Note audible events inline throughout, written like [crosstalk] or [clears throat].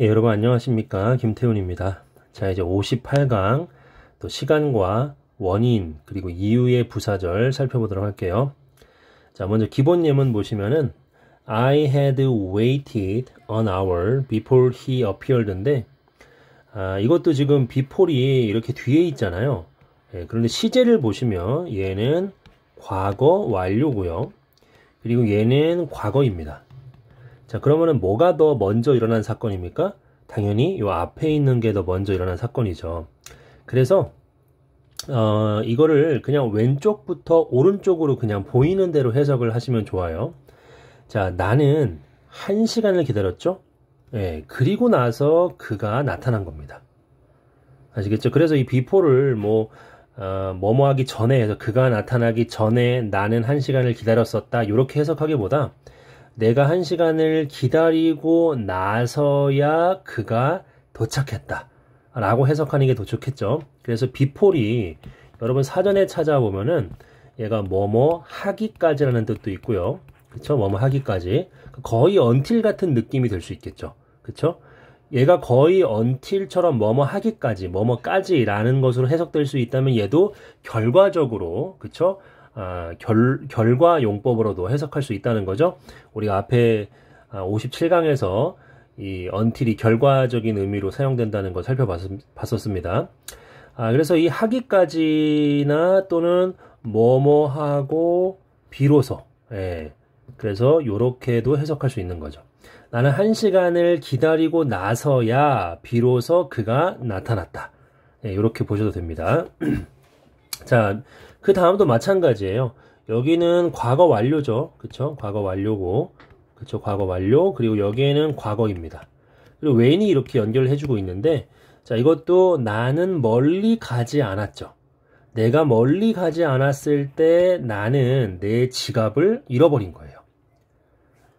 예, 여러분 안녕하십니까 김태훈입니다 자 이제 58강 또 시간과 원인 그리고 이유의 부사절 살펴보도록 할게요 자 먼저 기본 예문 보시면은 I had waited an hour before he appeared인데 아, 이것도 지금 before이 이렇게 뒤에 있잖아요 예, 그런데 시제를 보시면 얘는 과거 완료고요 그리고 얘는 과거입니다 자, 그러면은 뭐가 더 먼저 일어난 사건입니까? 당연히 요 앞에 있는 게 더 먼저 일어난 사건이죠. 그래서 어, 이거를 그냥 왼쪽부터 오른쪽으로 그냥 보이는 대로 해석을 하시면 좋아요. 자, 나는 한 시간을 기다렸죠? 예, 그리고 나서 그가 나타난 겁니다. 아시겠죠? 그래서 이 비포를 뭐, 어, 뭐뭐 하기 전에, 그가 나타나기 전에 나는 한 시간을 기다렸었다, 이렇게 해석하기보다 내가 한 시간을 기다리고 나서야 그가 도착했다. 라고 해석하는 게도착했죠 그래서 비폴이 여러분 사전에 찾아보면은 얘가 뭐뭐 하기까지라는 뜻도 있고요. 그쵸? 뭐뭐 하기까지. 거의 언틸 같은 느낌이 들수 있겠죠. 그쵸? 얘가 거의 언틸처럼 뭐뭐 하기까지, 뭐뭐까지라는 것으로 해석될 수 있다면 얘도 결과적으로, 그쵸? 아, 결, 결과 용법으로도 해석할 수 있다는 거죠. 우리가 앞에 57강에서 아, 이 언틸이 결과적인 의미로 사용된다는 걸 살펴봤었습니다. 아, 그래서 이 하기까지나 또는 뭐뭐하고 비로소 예. 그래서 요렇게도 해석할 수 있는 거죠. 나는 한 시간을 기다리고 나서야 비로소 그가 나타났다. 예, 요렇게 보셔도 됩니다. [clears throat] 자, 그 다음도 마찬가지예요. 여기는 과거 완료죠. 그쵸? 과거 완료고. 그쵸? 과거 완료. 그리고 여기에는 과거입니다. 그리고 when이 이렇게 연결 해주고 있는데, 자, 이것도 나는 멀리 가지 않았죠. 내가 멀리 가지 않았을 때 나는 내 지갑을 잃어버린 거예요.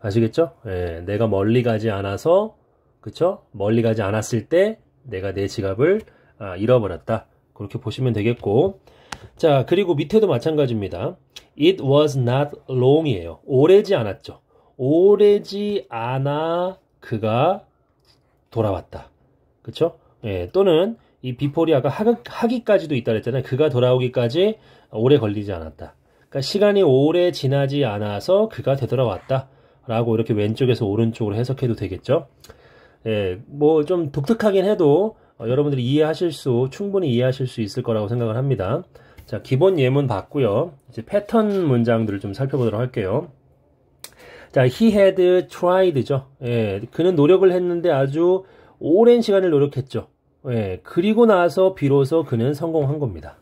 아시겠죠? 예, 내가 멀리 가지 않아서, 그쵸? 멀리 가지 않았을 때 내가 내 지갑을 아, 잃어버렸다. 그렇게 보시면 되겠고, 자, 그리고 밑에도 마찬가지입니다. It was not long이에요. 오래지 않았죠. 오래지 않아 그가 돌아왔다. 그쵸? 예, 또는 이 비포리아가 하기까지도 있다 그랬잖아요. 그가 돌아오기까지 오래 걸리지 않았다. 그러니까 시간이 오래 지나지 않아서 그가 되돌아왔다. 라고 이렇게 왼쪽에서 오른쪽으로 해석해도 되겠죠. 예, 뭐 좀 독특하긴 해도 어, 여러분들이 이해하실 수, 충분히 이해하실 수 있을 거라고 생각을 합니다. 자, 기본 예문 봤고요. 이제 패턴 문장들을 좀 살펴보도록 할게요. 자, he had tried죠. 예, 그는 노력을 했는데 아주 오랜 시간을 노력했죠. 예, 그리고 나서 비로소 그는 성공한 겁니다.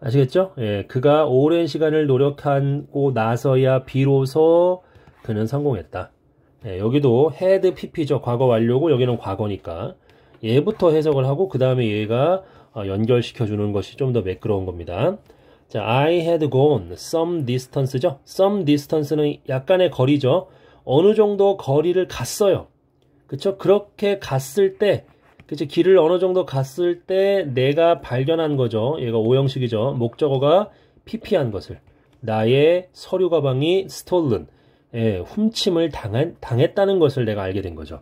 아시겠죠? 예, 그가 오랜 시간을 노력하고 나서야 비로소 그는 성공했다. 예, 여기도 had pp죠. 과거 완료고 여기는 과거니까. 얘부터 해석을 하고 그 다음에 얘가 어, 연결시켜 주는 것이 좀 더 매끄러운 겁니다. 자, I had gone some distance죠. some distance는 약간의 거리죠. 어느 정도 거리를 갔어요. 그쵸? 그렇게 갔을 때, 그쵸? 길을 어느 정도 갔을 때 내가 발견한 거죠. 얘가 오형식이죠. 목적어가 피피한 것을. 나의 서류 가방이 stolen. 예, 훔침을 당한, 당했다는 것을 내가 알게 된 거죠.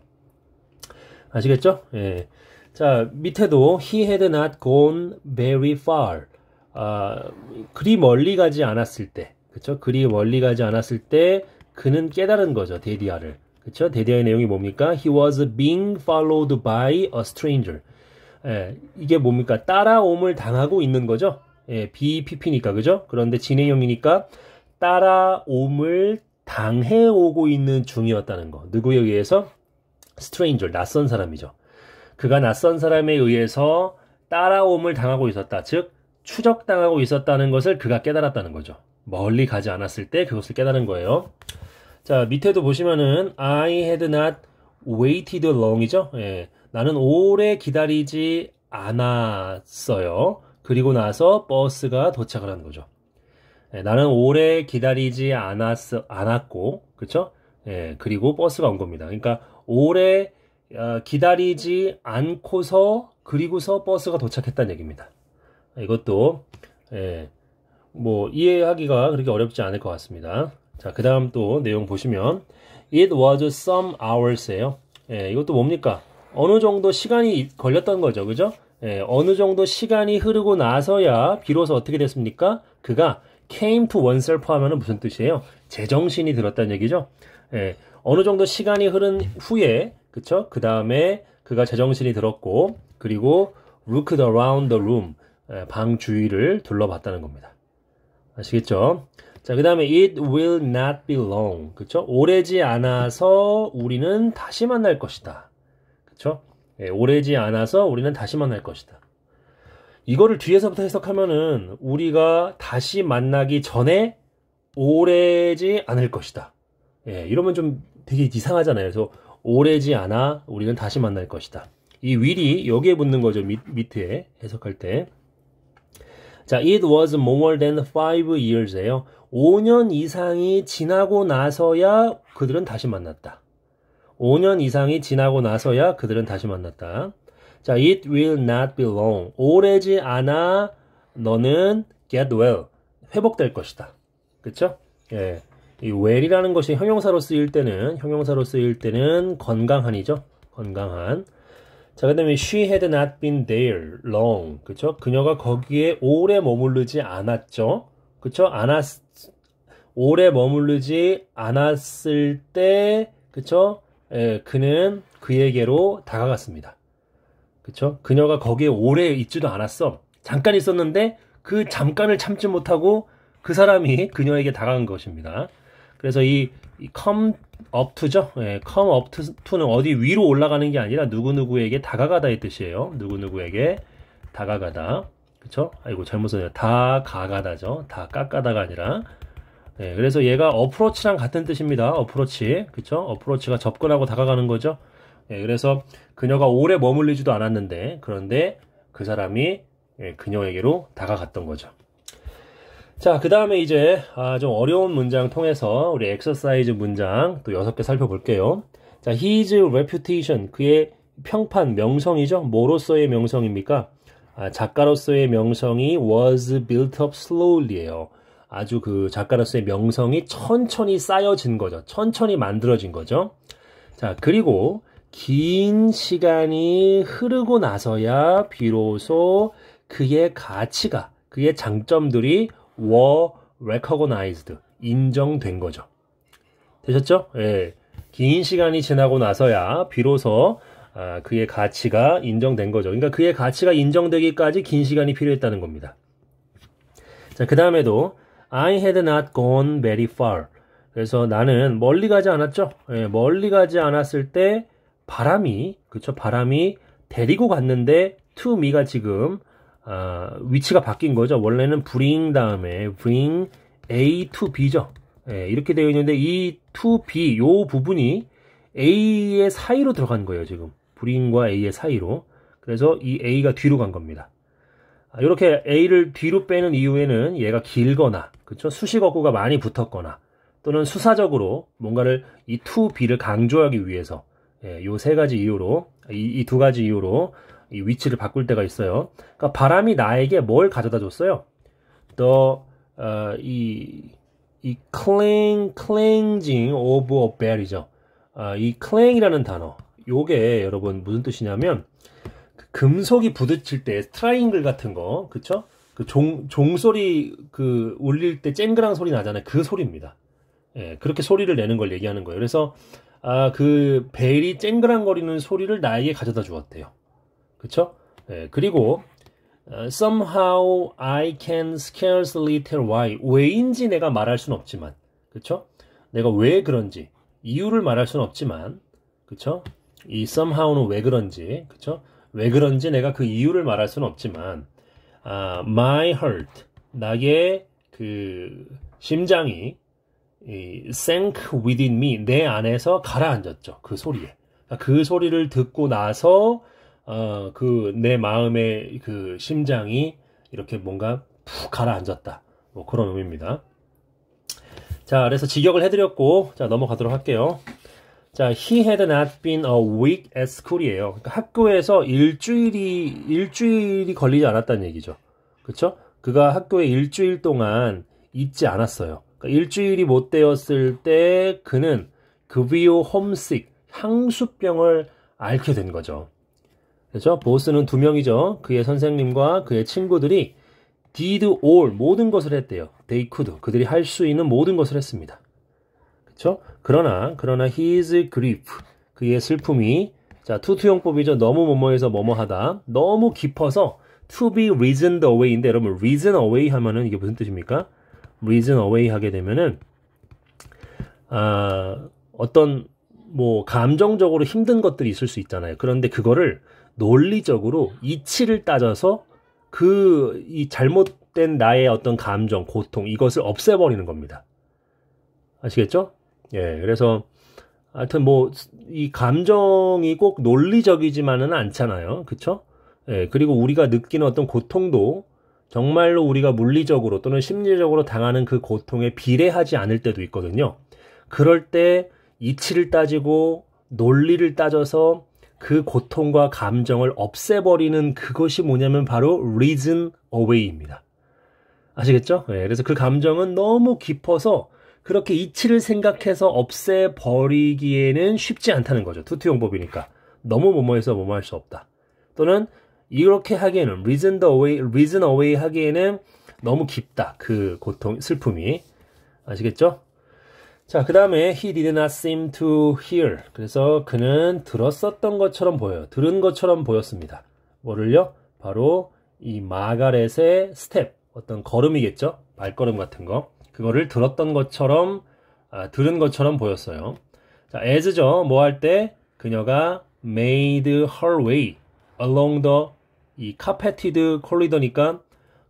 아시겠죠? 예. 자, 밑에도 he had not gone very far. 아, 그리 멀리 가지 않았을 때. 그쵸? 그리 멀리 가지 않았을 때 그는 깨달은 거죠. 데디아를. 그쵸? 데디아의 내용이 뭡니까? He was being followed by a stranger. 예, 이게 뭡니까? 따라옴을 당하고 있는 거죠. 예, BPP니까 그죠? 그런데 진행형이니까 따라옴을 당해오고 있는 중이었다는 거. 누구에 의해서? stranger, 낯선 사람이죠. 그가 낯선 사람에 의해서 따라옴을 당하고 있었다. 즉, 추적당하고 있었다는 것을 그가 깨달았다는 거죠. 멀리 가지 않았을 때 그것을 깨달은 거예요. 자, 밑에도 보시면은 I had not waited long이죠. 예, 나는 오래 기다리지 않았어요. 그리고 나서 버스가 도착을 한 거죠. 예, 나는 오래 기다리지 않았, 않았고, 그쵸? 예, 그리고 버스가 온 겁니다. 그러니까 오래 어, 기다리지 않고서 그리고서 버스가 도착했다는 얘기입니다. 이것도 예, 뭐 이해하기가 그렇게 어렵지 않을 것 같습니다. 자, 그 다음 또 내용 보시면 It was some hours예요. 예, 이것도 뭡니까? 어느 정도 시간이 걸렸던 거죠, 그죠? 예, 어느 정도 시간이 흐르고 나서야 비로소 어떻게 됐습니까? 그가 came to oneself 하면 무슨 뜻이에요? 제정신이 들었다는 얘기죠. 예, 어느 정도 시간이 흐른 후에 그쵸? 그 다음에 그가 제정신이 들었고 그리고 looked around the room 예, 방 주위를 둘러봤다는 겁니다. 아시겠죠? 자, 그 다음에 it will not be long. 그쵸? 오래지 않아서 우리는 다시 만날 것이다. 그쵸? 예, 오래지 않아서 우리는 다시 만날 것이다. 이거를 뒤에서부터 해석하면은 우리가 다시 만나기 전에 오래지 않을 것이다. 예, 이러면 좀 되게 이상하잖아요. 그래서 오래지 않아 우리는 다시 만날 것이다. 이 will이 여기에 붙는 거죠. 밑, 밑에 해석할 때. 자, it was more than five years예요. 5년 이상이 지나고 나서야 그들은 다시 만났다. 5년 이상이 지나고 나서야 그들은 다시 만났다. 자, it will not be long. 오래지 않아 너는 get well. 회복될 것이다. 그쵸? 예. 이 well이라는 것이 형용사로 쓰일 때는 형용사로 쓰일 때는 건강한이죠. 건강한. 자, 그다음에 she had not been there long. 그렇죠? 그녀가 거기에 오래 머무르지 않았죠. 그렇죠? 않았 오래 머무르지 않았을 때 그렇죠? 그는 그에게로 다가갔습니다. 그렇죠? 그녀가 거기에 오래 있지도 않았어. 잠깐 있었는데 그 잠깐을 참지 못하고 그 사람이 그녀에게 다가간 것입니다. 그래서 이, 이 come up 죠 예, come up to는 어디 위로 올라가는 게 아니라 누구누구에게 다가가다의 뜻이에요. 누구누구에게 다가가다. 그쵸? 아이고, 잘못 썼네요. 다가가다죠. 다 깎아다가 아니라. 예, 그래서 얘가 어프로치랑 같은 뜻입니다. 어프로치. 그쵸? 어프로치가 접근하고 다가가는 거죠. 예, 그래서 그녀가 오래 머물리지도 않았는데, 그런데 그 사람이 예, 그녀에게로 다가갔던 거죠. 자, 그 다음에 이제 아, 좀 어려운 문장 통해서 우리 엑서사이즈 문장 또 여섯 개 살펴볼게요. 자, his reputation, 그의 평판, 명성이죠? 뭐로서의 명성입니까? 아, 작가로서의 명성이 was built up slowly예요. 아주 그 작가로서의 명성이 천천히 쌓여진 거죠. 천천히 만들어진 거죠. 자, 그리고 긴 시간이 흐르고 나서야 비로소 그의 가치가, 그의 장점들이 were recognized 인정된 거죠. 되셨죠? 예. 긴 시간이 지나고 나서야 비로소 아, 그의 가치가 인정된 거죠. 그러니까 그의 가치가 인정되기까지 긴 시간이 필요했다는 겁니다. 자, 그 다음에도 I had not gone very far. 그래서 나는 멀리 가지 않았죠. 예, 멀리 가지 않았을 때 바람이, 그쵸, 바람이 데리고 갔는데 to me가 지금 아, 위치가 바뀐 거죠. 원래는 bring 다음에 bring A to B죠. 예, 이렇게 되어 있는데 이 to B 요 부분이 A의 사이로 들어간 거예요, 지금. 브링과 A의 사이로. 그래서 이 A가 뒤로 간 겁니다. 이렇게 아, A를 뒤로 빼는 이유에는 얘가 길거나, 그쵸? 수식어구가 많이 붙었거나, 또는 수사적으로 뭔가를 이 to B를 강조하기 위해서, 예, 요 세 가지 이유로, 이 두 가지 이유로 이 위치를 바꿀 때가 있어요. 그러니까 바람이 나에게 뭘 가져다 줬어요? The 어, 이, 이 cling, cleansing of a bell이죠. 어, 이 cling이라는 단어. 요게 여러분 무슨 뜻이냐면 그 금속이 부딪힐 때트라잉글 같은 거, 그쵸? 그 종, 종소리 그 울릴 때 쨍그랑 소리 나잖아요. 그 소리입니다. 예, 그렇게 소리를 내는 걸 얘기하는 거예요. 그래서 아, 그 벨이 쨍그랑거리는 소리를 나에게 가져다 주었대요. 그쵸? 예, 그리고 어, somehow I can scarcely tell why 왜인지 내가 말할 수는 없지만 그쵸? 내가 왜 그런지 이유를 말할 수는 없지만 그쵸? 이 somehow는 왜 그런지 그쵸? 왜 그런지 내가 그 이유를 말할 수는 없지만 아, my heart 나의 그 심장이 이 sank within me 내 안에서 가라앉았죠 그 소리에 그러니까 그 소리를 듣고 나서 어, 그 내 마음의 그 심장이 이렇게 뭔가 푹 가라앉았다. 뭐 그런 의미입니다. 자, 그래서 직역을 해드렸고, 자, 넘어가도록 할게요. 자, he had not been a week at school이에요. 그러니까 학교에서 일주일이, 일주일이 걸리지 않았다는 얘기죠. 그쵸? 그가 학교에 일주일 동안 있지 않았어요. 그러니까 일주일이 못 되었을 때 그는 그비오 홈식, 향수병을 앓게 된 거죠. 그렇죠? 보스는 두 명이죠. 그의 선생님과 그의 친구들이 did all 모든 것을 했대요. they could 그들이 할 수 있는 모든 것을 했습니다. 그렇죠? 그러나 그러나 his grief 그의 슬픔이 자 투투용법이죠. 너무 뭐뭐해서 뭐뭐하다 너무 깊어서 to be reasoned away인데 여러분 reason away 하면은 이게 무슨 뜻입니까? reason away 하게 되면은 아 어떤 뭐 감정적으로 힘든 것들이 있을 수 있잖아요. 그런데 그거를 논리적으로 이치를 따져서 그 이 잘못된 나의 어떤 감정, 고통 이것을 없애버리는 겁니다. 아시겠죠? 예, 그래서 하여튼 뭐 이 감정이 꼭 논리적이지만은 않잖아요, 그렇죠? 예, 그리고 우리가 느끼는 어떤 고통도 정말로 우리가 물리적으로 또는 심리적으로 당하는 그 고통에 비례하지 않을 때도 있거든요. 그럴 때 이치를 따지고 논리를 따져서 그 고통과 감정을 없애버리는 그것이 뭐냐면 바로 reason away입니다. 아시겠죠? 네, 그래서 그 감정은 너무 깊어서 그렇게 이치를 생각해서 없애버리기에는 쉽지 않다는 거죠. 투투용법이니까. 너무 뭐뭐해서 뭐뭐할 수 없다. 또는 이렇게 하기에는 reason away, reason away 하기에는 너무 깊다. 그 고통, 슬픔이. 아시겠죠? 자, 그 다음에 he did not seem to hear. 그래서 그는 들었었던 것처럼 보여요. 들은 것처럼 보였습니다. 뭐를요? 바로 이 마가렛의 스텝, 어떤 걸음이겠죠? 발걸음 같은 거. 그거를 들었던 것처럼, 아, 들은 것처럼 보였어요. 자, as죠. 뭐 할 때 그녀가 made her way along the 이 카페티드 콜리더니까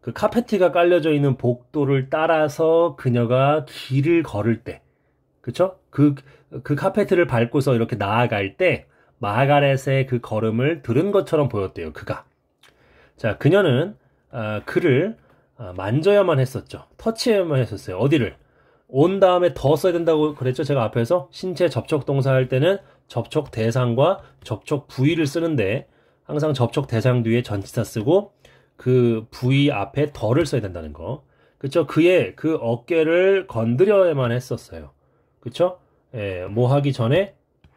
그 카페티가 깔려져 있는 복도를 따라서 그녀가 길을 걸을 때 그쵸? 그, 그 카페트를 밟고서 이렇게 나아갈 때 마가렛의 그 걸음을 들은 것처럼 보였대요, 그가. 자, 그녀는 어, 그를 아, 만져야만 했었죠. 터치해야만 했었어요. 어디를? 온 다음에 더 써야 된다고 그랬죠. 제가 앞에서 신체 접촉 동사 할 때는 접촉 대상과 접촉 부위를 쓰는데 항상 접촉 대상 뒤에 전치사 쓰고 그 부위 앞에 더를 써야 된다는 거. 그죠 그의 그 어깨를 건드려야만 했었어요. 그쵸? 예, 뭐 하기 전에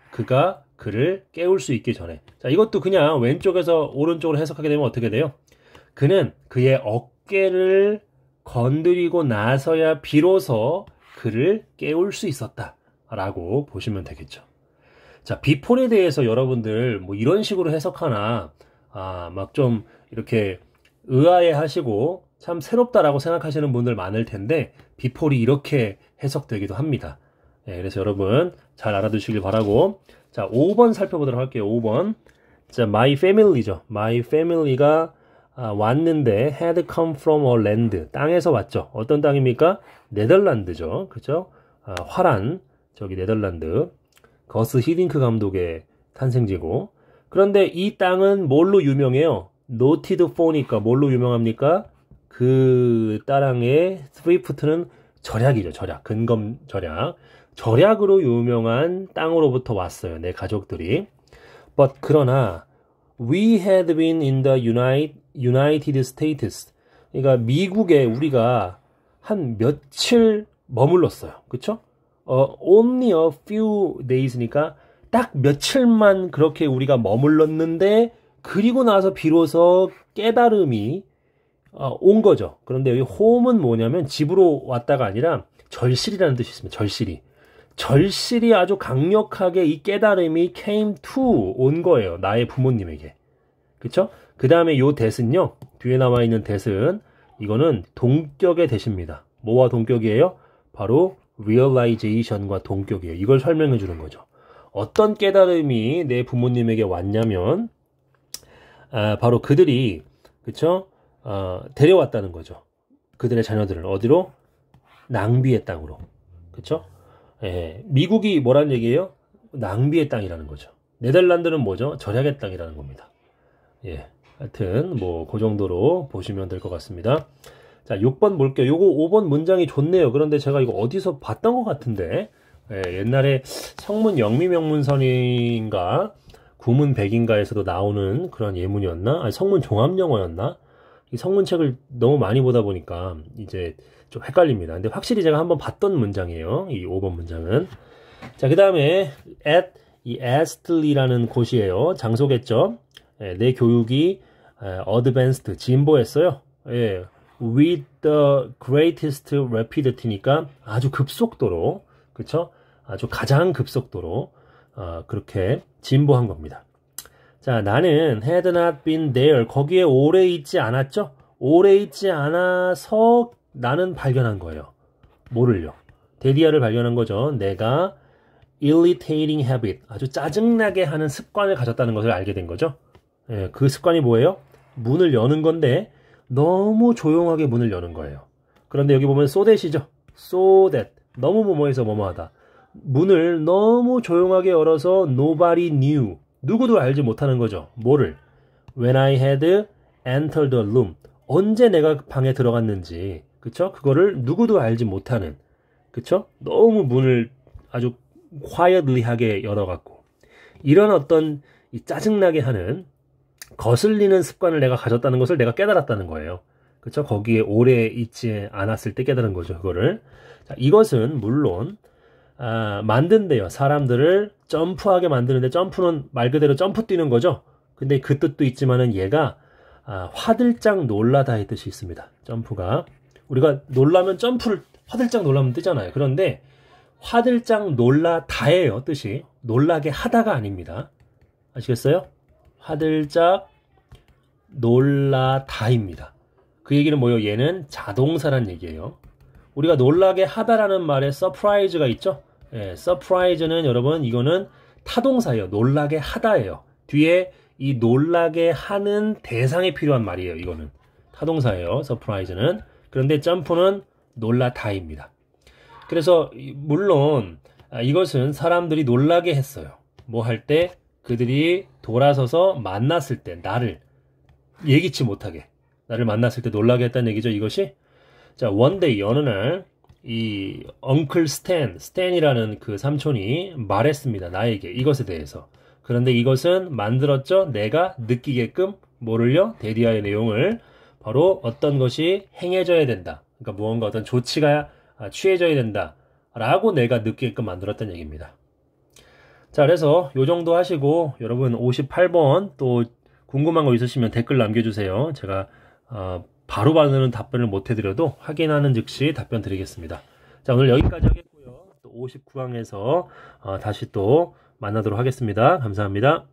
그가 그를 깨울 수 있기 전에. 자, 이것도 그냥 왼쪽에서 오른쪽으로 해석하게 되면 어떻게 돼요? 그는 그의 어깨를 건드리고 나서야 비로소 그를 깨울 수 있었다. 라고 보시면 되겠죠. 자, 비폴에 대해서 여러분들 뭐 이런 식으로 해석하나, 아, 막 좀 이렇게 의아해 하시고 참 새롭다라고 생각하시는 분들 많을 텐데, 비폴이 이렇게 해석되기도 합니다. 네, 그래서 여러분 잘 알아두시길 바라고 자 5번 살펴보도록 할게요 5번 자 my family죠 my family가 아, 왔는데 had come from a land 땅에서 왔죠 어떤 땅입니까 네덜란드죠 그죠 아, 화란 저기 네덜란드 거스 히딩크 감독의 탄생지고 그런데 이 땅은 뭘로 유명해요 노티드 포니까 뭘로 유명합니까 그 따랑의 스위프트는 절약이죠 절약 근검 절약 절약으로 유명한 땅으로부터 왔어요. 내 가족들이. But 그러나 we had been in the United, United States. 그러니까 미국에 우리가 한 며칠 머물렀어요. 그렇죠? 어, only a few days니까 딱 며칠만 그렇게 우리가 머물렀는데 그리고 나서 비로소 깨달음이 어, 온 거죠. 그런데 여기 홈은 뭐냐면 집으로 왔다가 아니라 절실이라는 뜻이 있습니다. 절실이. 절실히 아주 강력하게 이 깨달음이 came to 온 거예요. 나의 부모님에게. 그쵸? 그 다음에 요 대신요. 뒤에 나와 있는 대신 이거는 동격의 대신입니다. 뭐와 동격이에요? 바로 realization과 동격이에요. 이걸 설명해 주는 거죠. 어떤 깨달음이 내 부모님에게 왔냐면 아, 바로 그들이 그쵸? 어, 데려왔다는 거죠. 그들의 자녀들을 어디로? 낭비의 땅으로. 그쵸? 예, 미국이 뭐라는 얘기예요? 낭비의 땅이라는 거죠. 네덜란드는 뭐죠? 절약의 땅이라는 겁니다. 예. 하여튼 뭐 그 정도로 보시면 될 것 같습니다. 자, 6번 볼게요. 요거 5번 문장이 좋네요. 그런데 제가 이거 어디서 봤던 것 같은데 예, 옛날에 성문 영미명문선인가 구문 백인가에서도 나오는 그런 예문이었나? 아니 성문 종합영어였나? 이 성문책을 너무 많이 보다 보니까 이제 좀 헷갈립니다. 근데 확실히 제가 한번 봤던 문장이에요. 이 5번 문장은. 자, 그 다음에 at 이 a s t l y 라는 곳이에요. 장소겠죠. 예, 내 교육이 advanced, 진보했어요. 예, with the greatest rapidity니까 아주 급속도로, 그쵸? 아주 가장 급속도로 어, 그렇게 진보한 겁니다. 자, 나는 had not been there. 거기에 오래 있지 않았죠? 오래 있지 않아서 나는 발견한 거예요. 뭐를요? 데디아를 발견한 거죠. 내가 irritating habit, 아주 짜증나게 하는 습관을 가졌다는 것을 알게 된 거죠. 예, 그 습관이 뭐예요? 문을 여는 건데 너무 조용하게 문을 여는 거예요. 그런데 여기 보면 so that이죠. so that. 너무 뭐뭐해서 뭐뭐하다. 문을 너무 조용하게 열어서 nobody knew. 누구도 알지 못하는 거죠. 뭐를? When I had entered the room. 언제 내가 방에 들어갔는지. 그쵸? 그거를 누구도 알지 못하는, 그쵸? 너무 문을 아주 quietly하게 열어갖고, 이런 어떤 짜증나게 하는 거슬리는 습관을 내가 가졌다는 것을 내가 깨달았다는 거예요. 그쵸? 거기에 오래 있지 않았을 때 깨달은 거죠, 그거를. 자, 이것은 물론, 아, 만든대요. 사람들을 점프하게 만드는데, 점프는 말 그대로 점프 뛰는 거죠. 근데 그 뜻도 있지만은 얘가 아, 화들짝 놀라다 의 뜻이 있습니다. 점프가. 우리가 놀라면 점프를 화들짝 놀라면 뜨잖아요. 그런데 화들짝 놀라 다예요. 뜻이 놀라게 하다가 아닙니다. 아시겠어요? 화들짝 놀라 다입니다. 그 얘기는 뭐예요? 얘는 자동사란 얘기예요. 우리가 놀라게 하다라는 말에 서프라이즈가 있죠? 예, 서프라이즈는 여러분 이거는 타동사예요. 놀라게 하다예요. 뒤에 이 놀라게 하는 대상이 필요한 말이에요. 이거는 타동사예요. 서프라이즈는 그런데 점프는 놀라다입니다. 그래서 물론 아, 이것은 사람들이 놀라게 했어요. 뭐 할 때 그들이 돌아서서 만났을 때 나를 예기치 못하게 나를 만났을 때 놀라게 했다는 얘기죠. 이것이 자 원데이 어느 날이 엉클 스탠 스탠이라는 그 삼촌이 말했습니다. 나에게 이것에 대해서 그런데 이것은 만들었죠. 내가 느끼게끔 모를려 데디아의 내용을 바로 어떤 것이 행해져야 된다. 그러니까 무언가 어떤 조치가 아, 취해져야 된다. 라고 내가 느게끔 만들었던 얘기입니다. 자, 그래서 요 정도 하시고 여러분 58번 또 궁금한 거 있으시면 댓글 남겨주세요. 제가 어, 바로 받는 답변을 못 해드려도 확인하는 즉시 답변 드리겠습니다. 자, 오늘 여기까지 하겠고요. 또 59항에서 어, 다시 또 만나도록 하겠습니다. 감사합니다.